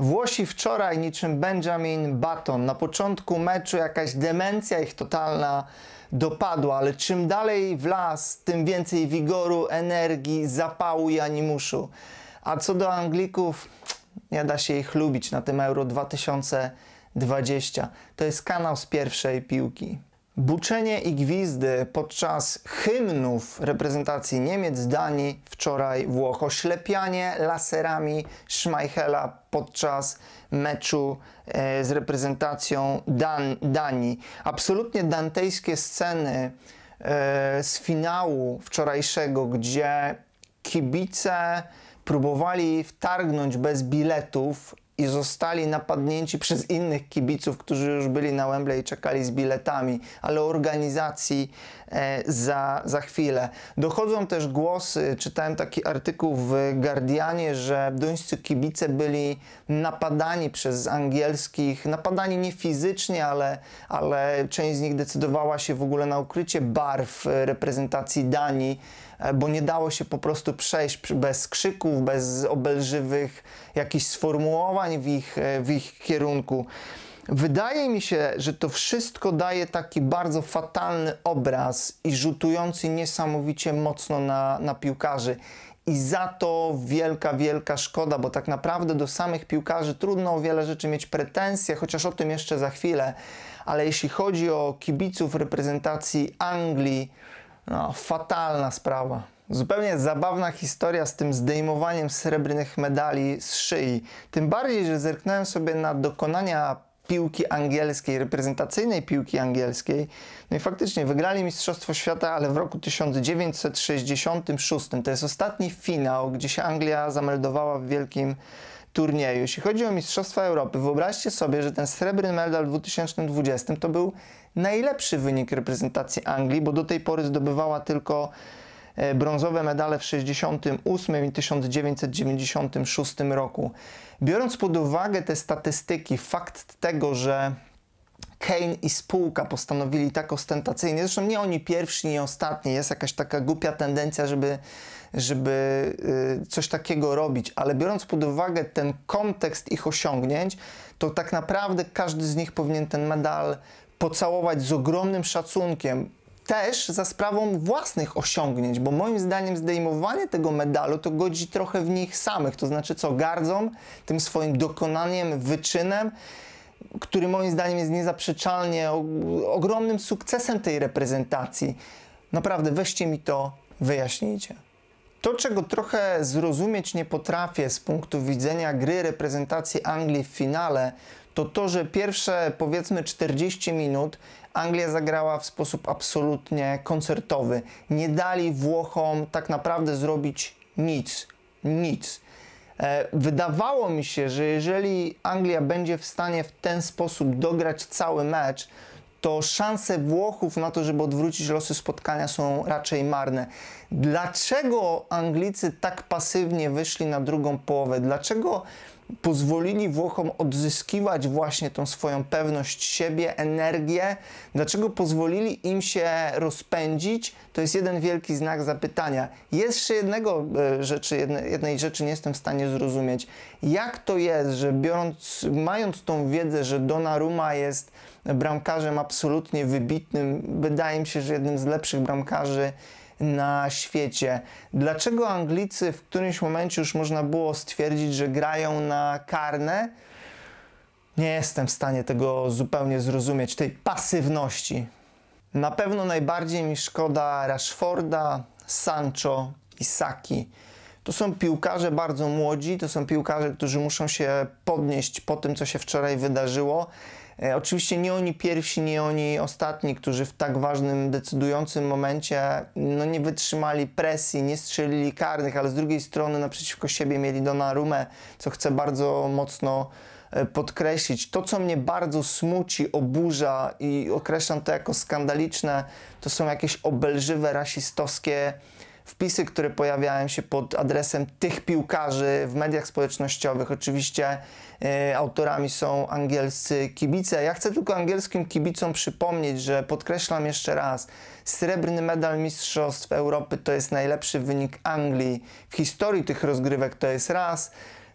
Włosi wczoraj niczym Benjamin Button. Na początku meczu jakaś demencja ich totalna dopadła, ale czym dalej w las, tym więcej wigoru, energii, zapału i animuszu. A co do Anglików, nie da się ich lubić na tym Euro 2020. To jest kanał z pierwszej piłki. Buczenie i gwizdy podczas hymnów reprezentacji Niemiec, Danii, wczoraj Włoch, oślepianie laserami Schmeichela podczas meczu e, z reprezentacją Dan Danii. Absolutnie dantejskie sceny e, z finału wczorajszego, gdzie kibice próbowali wtargnąć bez biletów i zostali napadnięci przez innych kibiców, którzy już byli na Wembley i czekali z biletami, ale organizacji e, za, za chwilę. Dochodzą też głosy, czytałem taki artykuł w Guardianie, że duńscy kibice byli napadani przez angielskich, napadani nie fizycznie, ale, ale część z nich decydowała się w ogóle na ukrycie barw reprezentacji Danii e, bo nie dało się po prostu przejść bez krzyków, bez obelżywych jakichś sformułowań w ich, e, w ich kierunku. Wydaje mi się, że to wszystko daje taki bardzo fatalny obraz i rzutujący niesamowicie mocno na, na piłkarzy. I za to wielka, wielka szkoda, bo tak naprawdę do samych piłkarzy trudno o wiele rzeczy mieć pretensje, chociaż o tym jeszcze za chwilę. Ale jeśli chodzi o kibiców reprezentacji Anglii, no, fatalna sprawa. Zupełnie zabawna historia z tym zdejmowaniem srebrnych medali z szyi. Tym bardziej, że zerknąłem sobie na dokonania piłki angielskiej, reprezentacyjnej piłki angielskiej. No i faktycznie wygrali Mistrzostwo Świata, ale w roku 1966. To jest ostatni finał, gdzie się Anglia zameldowała w wielkim turnieju. Jeśli chodzi o Mistrzostwa Europy, wyobraźcie sobie, że ten srebrny medal w 2020 to był najlepszy wynik reprezentacji Anglii, bo do tej pory zdobywała tylko E, brązowe medale w 1968 i 1996 roku. Biorąc pod uwagę te statystyki, fakt tego, że Kane i spółka postanowili tak ostentacyjnie, zresztą nie oni pierwsi, nie ostatni, jest jakaś taka głupia tendencja, żeby, żeby y, coś takiego robić, ale biorąc pod uwagę ten kontekst ich osiągnięć, to tak naprawdę każdy z nich powinien ten medal pocałować z ogromnym szacunkiem, też za sprawą własnych osiągnięć, bo moim zdaniem zdejmowanie tego medalu to godzi trochę w nich samych, to znaczy co, gardzą tym swoim dokonaniem, wyczynem, który moim zdaniem jest niezaprzeczalnie ogromnym sukcesem tej reprezentacji. Naprawdę, weźcie mi to, wyjaśnijcie. To, czego trochę zrozumieć nie potrafię z punktu widzenia gry reprezentacji Anglii w finale, to to, że pierwsze powiedzmy 40 minut Anglia zagrała w sposób absolutnie koncertowy. Nie dali Włochom tak naprawdę zrobić nic. Nic. E, wydawało mi się, że jeżeli Anglia będzie w stanie w ten sposób dograć cały mecz, to szanse Włochów na to, żeby odwrócić losy spotkania są raczej marne. Dlaczego Anglicy tak pasywnie wyszli na drugą połowę? Dlaczego pozwolili Włochom odzyskiwać właśnie tą swoją pewność siebie, energię, dlaczego pozwolili im się rozpędzić, to jest jeden wielki znak zapytania. Jeszcze jednego e, rzeczy, jednej rzeczy nie jestem w stanie zrozumieć. Jak to jest, że biorąc, mając tą wiedzę, że Donnarumma jest bramkarzem absolutnie wybitnym, wydaje mi się, że jednym z lepszych bramkarzy na świecie. Dlaczego Anglicy w którymś momencie już można było stwierdzić, że grają na karne? Nie jestem w stanie tego zupełnie zrozumieć, tej pasywności. Na pewno najbardziej mi szkoda Rashforda, Sancho i Saki. To są piłkarze bardzo młodzi, to są piłkarze, którzy muszą się podnieść po tym, co się wczoraj wydarzyło. E, oczywiście nie oni pierwsi, nie oni ostatni, którzy w tak ważnym, decydującym momencie no, nie wytrzymali presji, nie strzelili karnych, ale z drugiej strony naprzeciwko siebie mieli Rumę, co chcę bardzo mocno e, podkreślić. To, co mnie bardzo smuci, oburza i określam to jako skandaliczne, to są jakieś obelżywe, rasistowskie wpisy, które pojawiają się pod adresem tych piłkarzy w mediach społecznościowych. Oczywiście y, autorami są angielscy kibice. Ja chcę tylko angielskim kibicom przypomnieć, że podkreślam jeszcze raz, srebrny medal Mistrzostw Europy to jest najlepszy wynik Anglii w historii tych rozgrywek, to jest raz.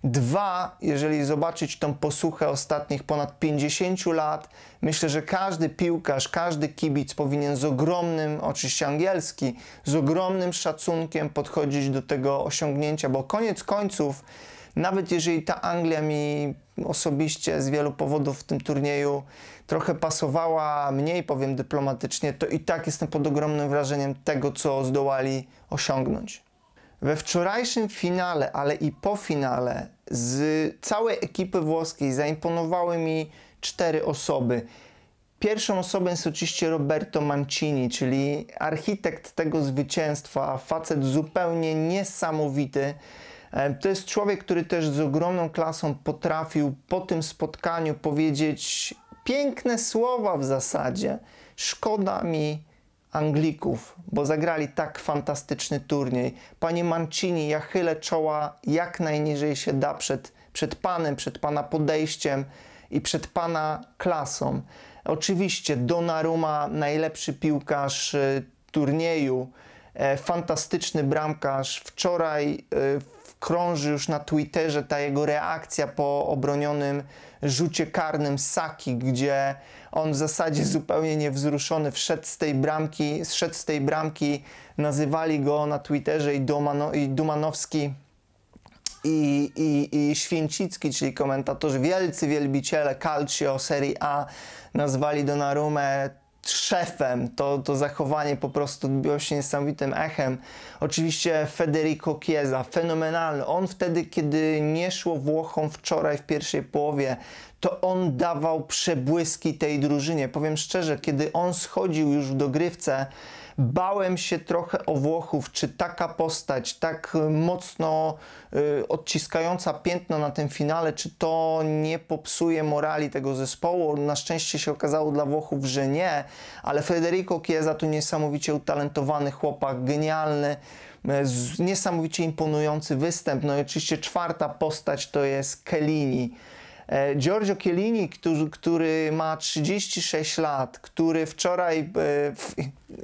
Dwa, jeżeli zobaczyć tą posłuchę ostatnich ponad 50 lat, myślę, że każdy piłkarz, każdy kibic powinien z ogromnym, oczywiście angielski, z ogromnym szacunkiem podchodzić do tego osiągnięcia, bo koniec końców, nawet jeżeli ta Anglia mi osobiście z wielu powodów w tym turnieju trochę pasowała, mniej powiem dyplomatycznie, to i tak jestem pod ogromnym wrażeniem tego, co zdołali osiągnąć we wczorajszym finale, ale i po finale z całej ekipy włoskiej zaimponowały mi cztery osoby. Pierwszą osobą jest oczywiście Roberto Mancini, czyli architekt tego zwycięstwa, facet zupełnie niesamowity. E, to jest człowiek, który też z ogromną klasą potrafił po tym spotkaniu powiedzieć piękne słowa w zasadzie. Szkoda mi Anglików, bo zagrali tak fantastyczny turniej. Panie Mancini, ja chylę czoła jak najniżej się da przed, przed Panem, przed Pana podejściem i przed Pana klasą. Oczywiście Donnarumma, najlepszy piłkarz e, turnieju, e, fantastyczny bramkarz. Wczoraj e, krąży już na Twitterze ta jego reakcja po obronionym rzucie karnym Saki, gdzie on w zasadzie zupełnie niewzruszony wszedł z tej bramki, zszedł z tej bramki, nazywali go na Twitterze i, i Dumanowski i, i, i Święcicki, czyli komentatorzy, wielcy wielbiciele calcio Serie A, nazwali Donnarumę szefem. To, to zachowanie po prostu odbiło się niesamowitym echem. Oczywiście Federico Chiesa, fenomenalny. On wtedy, kiedy nie szło Włochom wczoraj w pierwszej połowie, to on dawał przebłyski tej drużynie. Powiem szczerze, kiedy on schodził już w dogrywce, Bałem się trochę o Włochów, czy taka postać, tak mocno y, odciskająca piętno na tym finale, czy to nie popsuje morali tego zespołu. Na szczęście się okazało dla Włochów, że nie, ale Federico Chiesa to niesamowicie utalentowany chłopak, genialny y, niesamowicie imponujący występ. No i oczywiście czwarta postać to jest Kellini. E, Giorgio Chiellini, który, który, ma 36 lat, który wczoraj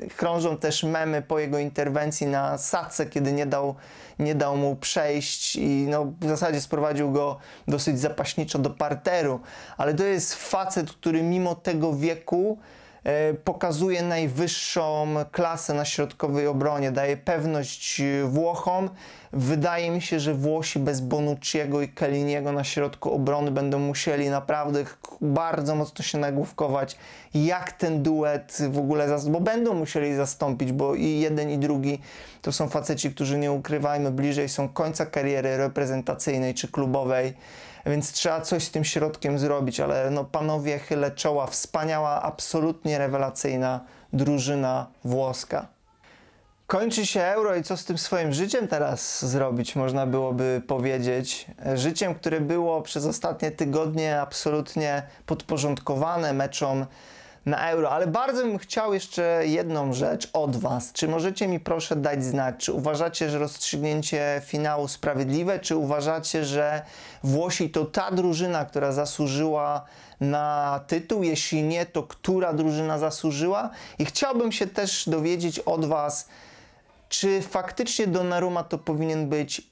e, krążą też memy po jego interwencji na Sace, kiedy nie dał, nie dał mu przejść i no, w zasadzie sprowadził go dosyć zapaśniczo do parteru, ale to jest facet, który mimo tego wieku E, pokazuje najwyższą klasę na środkowej obronie, daje pewność e, Włochom. Wydaje mi się, że Włosi bez Bonucciego i Keliniego na środku obrony będą musieli naprawdę bardzo mocno się nagłówkować, jak ten duet w ogóle, bo będą musieli zastąpić, bo i jeden i drugi to są faceci, którzy nie ukrywajmy, bliżej są końca kariery reprezentacyjnej czy klubowej więc trzeba coś z tym środkiem zrobić, ale no panowie chylę czoła, wspaniała, absolutnie rewelacyjna drużyna włoska. Kończy się euro i co z tym swoim życiem teraz zrobić, można byłoby powiedzieć. Życiem, które było przez ostatnie tygodnie absolutnie podporządkowane meczom na euro, ale bardzo bym chciał jeszcze jedną rzecz od Was. Czy możecie mi proszę dać znać, czy uważacie, że rozstrzygnięcie finału sprawiedliwe, czy uważacie, że Włosi to ta drużyna, która zasłużyła na tytuł? Jeśli nie, to która drużyna zasłużyła? I chciałbym się też dowiedzieć od Was, czy faktycznie Donnarumma to powinien być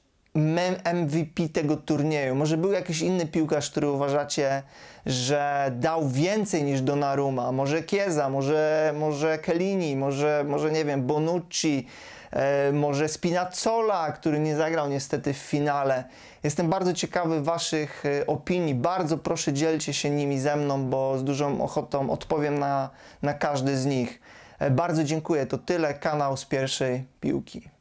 MVP tego turnieju? Może był jakiś inny piłkarz, który uważacie, że dał więcej niż Donnarumma? Może Kieza, może, może Kellini, może, może nie wiem, Bonucci, e, może Spinazzola, który nie zagrał niestety w finale. Jestem bardzo ciekawy Waszych e, opinii. Bardzo proszę dzielcie się nimi ze mną, bo z dużą ochotą odpowiem na, na każdy z nich. E, bardzo dziękuję. To tyle. Kanał z pierwszej piłki.